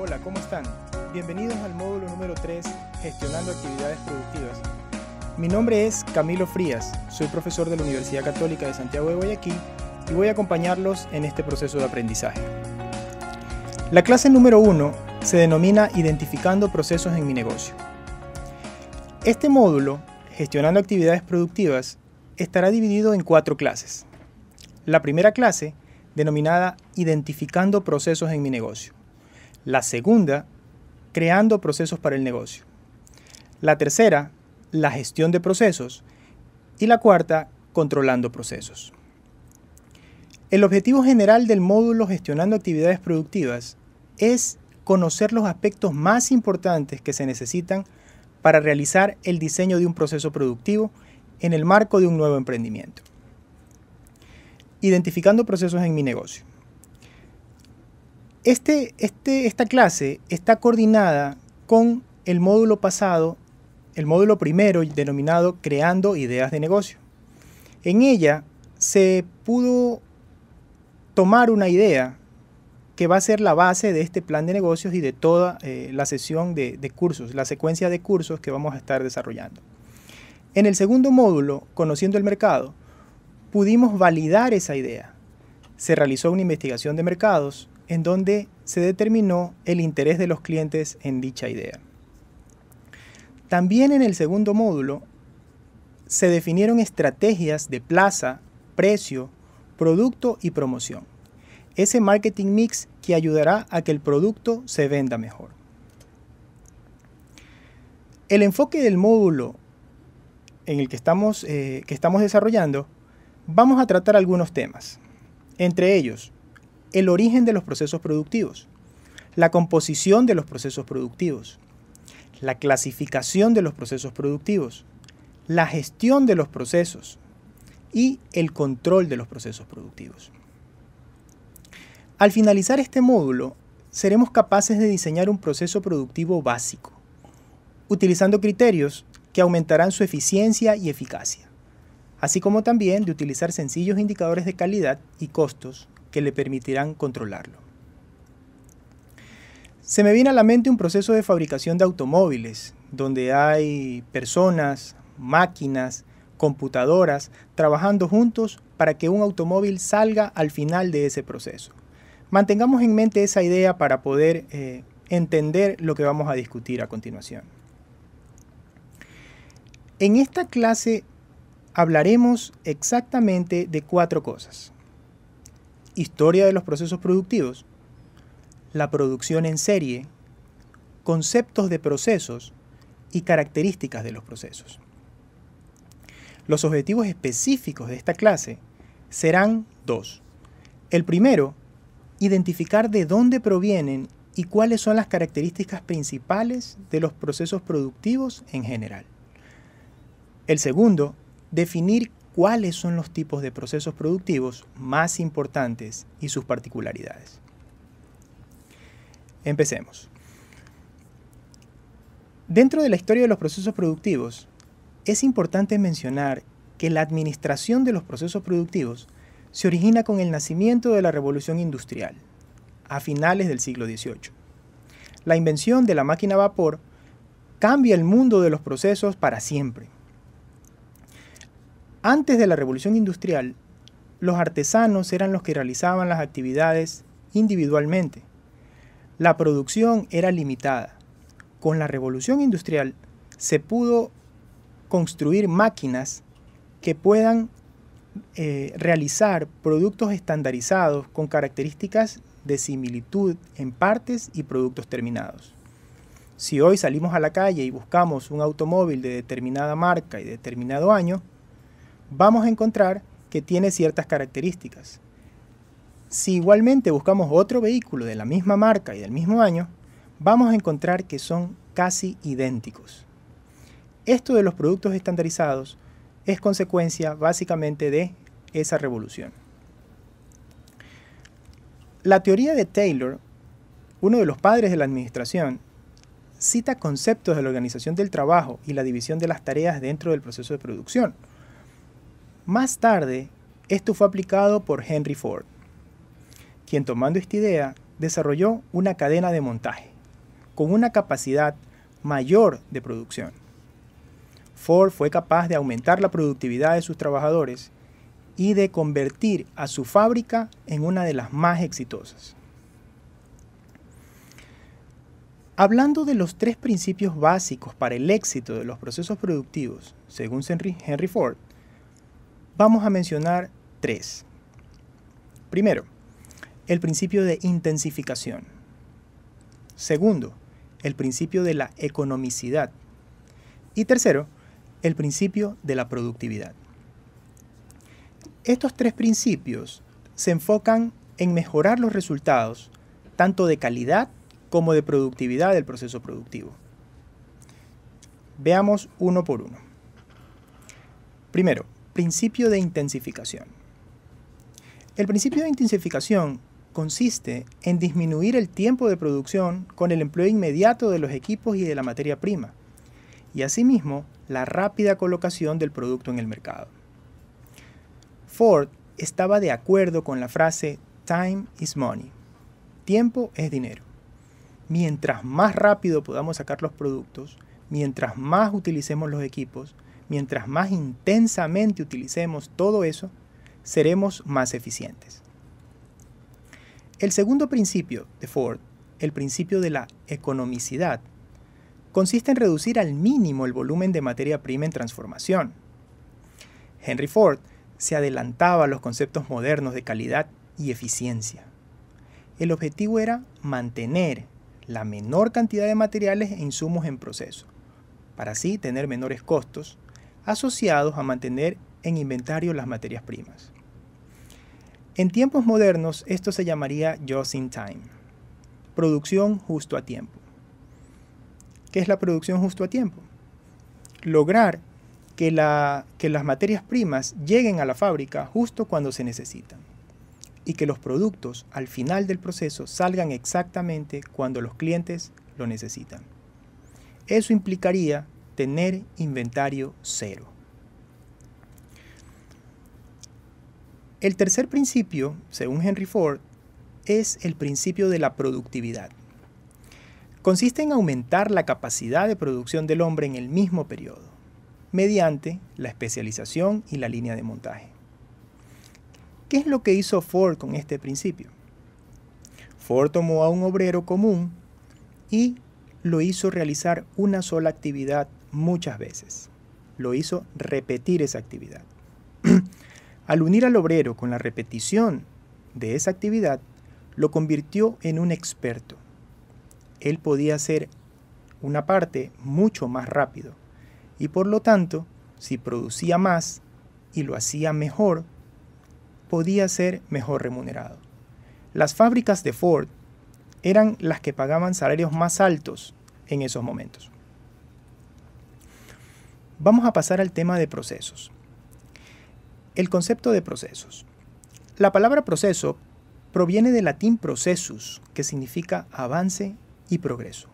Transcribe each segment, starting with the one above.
Hola, ¿cómo están? Bienvenidos al módulo número 3, Gestionando Actividades Productivas. Mi nombre es Camilo Frías, soy profesor de la Universidad Católica de Santiago de Guayaquil y voy a acompañarlos en este proceso de aprendizaje. La clase número 1 se denomina Identificando procesos en mi negocio. Este módulo, Gestionando Actividades Productivas, estará dividido en cuatro clases. La primera clase, denominada Identificando procesos en mi negocio. La segunda, creando procesos para el negocio. La tercera, la gestión de procesos. Y la cuarta, controlando procesos. El objetivo general del módulo Gestionando Actividades Productivas es conocer los aspectos más importantes que se necesitan para realizar el diseño de un proceso productivo en el marco de un nuevo emprendimiento. Identificando procesos en mi negocio. Este, este, esta clase está coordinada con el módulo pasado, el módulo primero denominado Creando Ideas de Negocio. En ella se pudo tomar una idea que va a ser la base de este plan de negocios y de toda eh, la sesión de cursos, la secuencia de cursos que vamos a estar desarrollando. En el segundo módulo, Conociendo el Mercado, pudimos validar esa idea. Se realizó una investigación de mercados en donde se determinó el interés de los clientes en dicha idea. También en el segundo módulo se definieron estrategias de plaza, precio, producto y promoción. Ese marketing mix que ayudará a que el producto se venda mejor. El enfoque del módulo en el que estamos, eh, que estamos desarrollando, vamos a tratar algunos temas. Entre ellos, el origen de los procesos productivos, la composición de los procesos productivos, la clasificación de los procesos productivos, la gestión de los procesos y el control de los procesos productivos. Al finalizar este módulo, seremos capaces de diseñar un proceso productivo básico, utilizando criterios que aumentarán su eficiencia y eficacia, así como también de utilizar sencillos indicadores de calidad y costos que le permitirán controlarlo. Se me viene a la mente un proceso de fabricación de automóviles, donde hay personas, máquinas, computadoras trabajando juntos para que un automóvil salga al final de ese proceso. Mantengamos en mente esa idea para poder eh, entender lo que vamos a discutir a continuación. En esta clase hablaremos exactamente de cuatro cosas historia de los procesos productivos, la producción en serie, conceptos de procesos y características de los procesos. Los objetivos específicos de esta clase serán dos. El primero, identificar de dónde provienen y cuáles son las características principales de los procesos productivos en general. El segundo, definir cuáles son los tipos de procesos productivos más importantes y sus particularidades. Empecemos. Dentro de la historia de los procesos productivos, es importante mencionar que la administración de los procesos productivos se origina con el nacimiento de la Revolución Industrial, a finales del siglo XVIII. La invención de la máquina a vapor cambia el mundo de los procesos para siempre antes de la revolución industrial, los artesanos eran los que realizaban las actividades individualmente. La producción era limitada. Con la revolución industrial se pudo construir máquinas que puedan eh, realizar productos estandarizados con características de similitud en partes y productos terminados. Si hoy salimos a la calle y buscamos un automóvil de determinada marca y determinado año, vamos a encontrar que tiene ciertas características. Si igualmente buscamos otro vehículo de la misma marca y del mismo año, vamos a encontrar que son casi idénticos. Esto de los productos estandarizados es consecuencia básicamente de esa revolución. La teoría de Taylor, uno de los padres de la administración, cita conceptos de la organización del trabajo y la división de las tareas dentro del proceso de producción, más tarde, esto fue aplicado por Henry Ford, quien tomando esta idea desarrolló una cadena de montaje, con una capacidad mayor de producción. Ford fue capaz de aumentar la productividad de sus trabajadores y de convertir a su fábrica en una de las más exitosas. Hablando de los tres principios básicos para el éxito de los procesos productivos, según Henry Ford, Vamos a mencionar tres. Primero, el principio de intensificación. Segundo, el principio de la economicidad. Y tercero, el principio de la productividad. Estos tres principios se enfocan en mejorar los resultados, tanto de calidad como de productividad del proceso productivo. Veamos uno por uno. Primero, Principio de intensificación. El principio de intensificación consiste en disminuir el tiempo de producción con el empleo inmediato de los equipos y de la materia prima, y asimismo la rápida colocación del producto en el mercado. Ford estaba de acuerdo con la frase Time is money, tiempo es dinero. Mientras más rápido podamos sacar los productos, mientras más utilicemos los equipos, mientras más intensamente utilicemos todo eso, seremos más eficientes. El segundo principio de Ford, el principio de la economicidad, consiste en reducir al mínimo el volumen de materia prima en transformación. Henry Ford se adelantaba a los conceptos modernos de calidad y eficiencia. El objetivo era mantener la menor cantidad de materiales e insumos en proceso, para así tener menores costos asociados a mantener en inventario las materias primas. En tiempos modernos esto se llamaría just in time, producción justo a tiempo. ¿Qué es la producción justo a tiempo? Lograr que, que las materias primas lleguen a la fábrica justo cuando se necesitan y que los productos al final del proceso salgan exactamente cuando los clientes lo necesitan. Eso implicaría tener inventario cero. El tercer principio, según Henry Ford, es el principio de la productividad. Consiste en aumentar la capacidad de producción del hombre en el mismo periodo, mediante la especialización y la línea de montaje. ¿Qué es lo que hizo Ford con este principio? Ford tomó a un obrero común y lo hizo realizar una sola actividad muchas veces. Lo hizo repetir esa actividad. al unir al obrero con la repetición de esa actividad, lo convirtió en un experto. Él podía hacer una parte mucho más rápido y por lo tanto, si producía más y lo hacía mejor, podía ser mejor remunerado. Las fábricas de Ford eran las que pagaban salarios más altos en esos momentos. Vamos a pasar al tema de procesos. El concepto de procesos. La palabra proceso proviene del latín processus, que significa avance y progreso.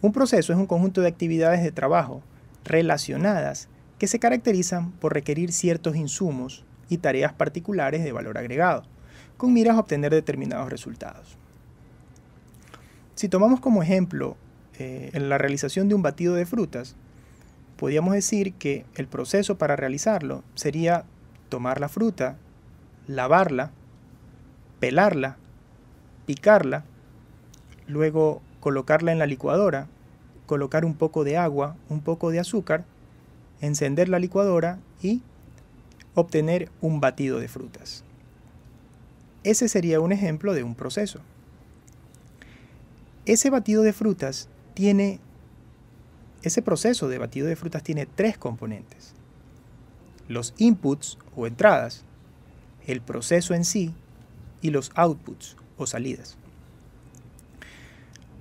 Un proceso es un conjunto de actividades de trabajo relacionadas que se caracterizan por requerir ciertos insumos y tareas particulares de valor agregado, con miras a obtener determinados resultados. Si tomamos como ejemplo eh, la realización de un batido de frutas, podríamos decir que el proceso para realizarlo sería tomar la fruta, lavarla, pelarla, picarla, luego colocarla en la licuadora, colocar un poco de agua, un poco de azúcar, encender la licuadora y obtener un batido de frutas. Ese sería un ejemplo de un proceso. Ese batido de frutas tiene ese proceso de batido de frutas tiene tres componentes. Los inputs o entradas, el proceso en sí y los outputs o salidas.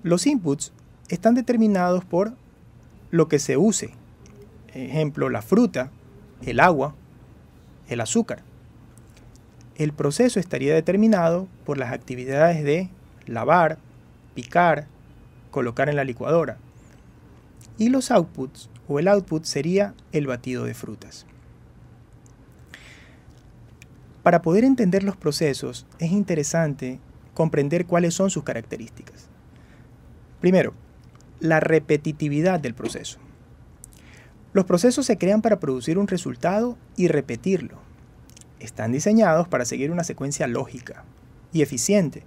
Los inputs están determinados por lo que se use. Ejemplo, la fruta, el agua, el azúcar. El proceso estaría determinado por las actividades de lavar, picar, colocar en la licuadora, y los outputs o el output sería el batido de frutas. Para poder entender los procesos es interesante comprender cuáles son sus características. Primero, la repetitividad del proceso. Los procesos se crean para producir un resultado y repetirlo. Están diseñados para seguir una secuencia lógica y eficiente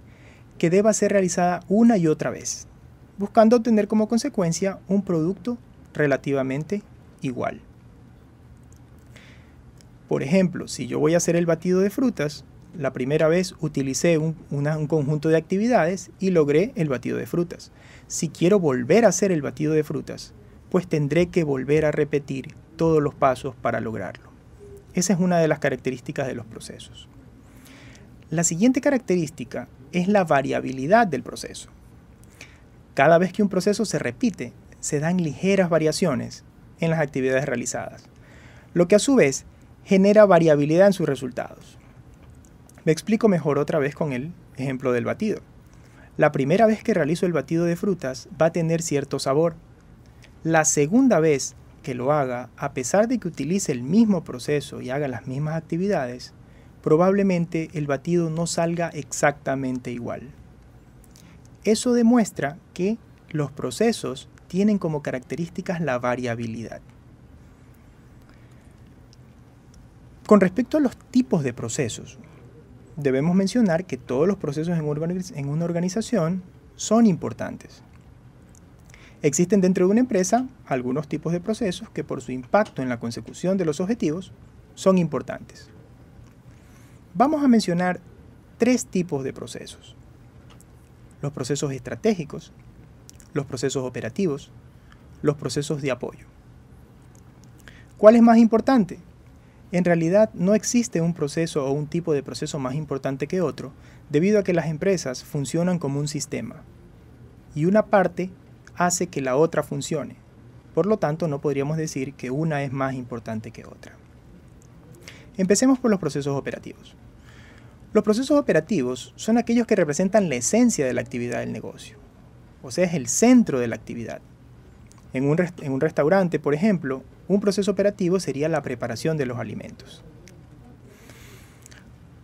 que deba ser realizada una y otra vez, buscando obtener como consecuencia un producto relativamente igual. Por ejemplo, si yo voy a hacer el batido de frutas, la primera vez utilicé un, conjunto de actividades y logré el batido de frutas. Si quiero volver a hacer el batido de frutas, pues tendré que volver a repetir todos los pasos para lograrlo. Esa es una de las características de los procesos. La siguiente característica es la variabilidad del proceso. Cada vez que un proceso se repite, se dan ligeras variaciones en las actividades realizadas, lo que a su vez genera variabilidad en sus resultados. Me explico mejor otra vez con el ejemplo del batido. La primera vez que realizo el batido de frutas va a tener cierto sabor. La segunda vez que lo haga, a pesar de que utilice el mismo proceso y haga las mismas actividades, probablemente el batido no salga exactamente igual. Eso demuestra que los procesos tienen como características la variabilidad. Con respecto a los tipos de procesos, debemos mencionar que todos los procesos en una organización son importantes. Existen dentro de una empresa algunos tipos de procesos que por su impacto en la consecución de los objetivos son importantes. Vamos a mencionar tres tipos de procesos los procesos estratégicos, los procesos operativos, los procesos de apoyo. ¿Cuál es más importante? En realidad no existe un proceso o un tipo de proceso más importante que otro, debido a que las empresas funcionan como un sistema. Y una parte hace que la otra funcione. Por lo tanto, no podríamos decir que una es más importante que otra. Empecemos por los procesos operativos. Los procesos operativos son aquellos que representan la esencia de la actividad del negocio, o sea, es el centro de la actividad. En un, restaurante, por ejemplo, un proceso operativo sería la preparación de los alimentos.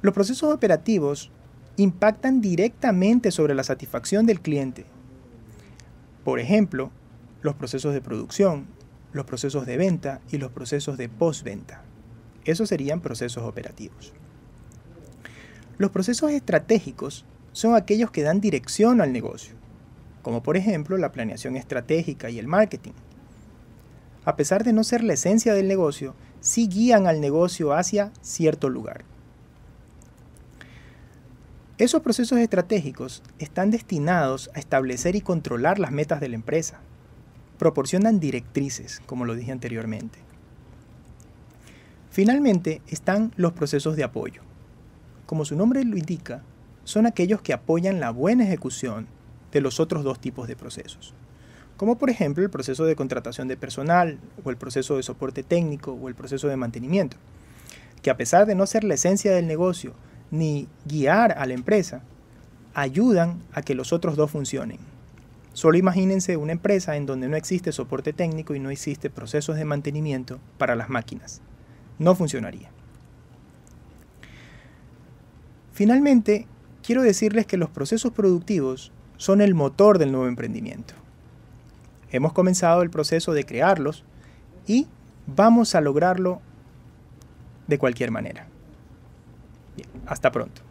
Los procesos operativos impactan directamente sobre la satisfacción del cliente. Por ejemplo, los procesos de producción, los procesos de venta y los procesos de postventa. Esos serían procesos operativos. Los procesos estratégicos son aquellos que dan dirección al negocio, como por ejemplo la planeación estratégica y el marketing. A pesar de no ser la esencia del negocio, sí guían al negocio hacia cierto lugar. Esos procesos estratégicos están destinados a establecer y controlar las metas de la empresa. Proporcionan directrices, como lo dije anteriormente. Finalmente están los procesos de apoyo como su nombre lo indica, son aquellos que apoyan la buena ejecución de los otros dos tipos de procesos, como por ejemplo el proceso de contratación de personal o el proceso de soporte técnico o el proceso de mantenimiento, que a pesar de no ser la esencia del negocio ni guiar a la empresa, ayudan a que los otros dos funcionen. Solo imagínense una empresa en donde no existe soporte técnico y no existe procesos de mantenimiento para las máquinas. No funcionaría. Finalmente, quiero decirles que los procesos productivos son el motor del nuevo emprendimiento. Hemos comenzado el proceso de crearlos y vamos a lograrlo de cualquier manera. hasta pronto.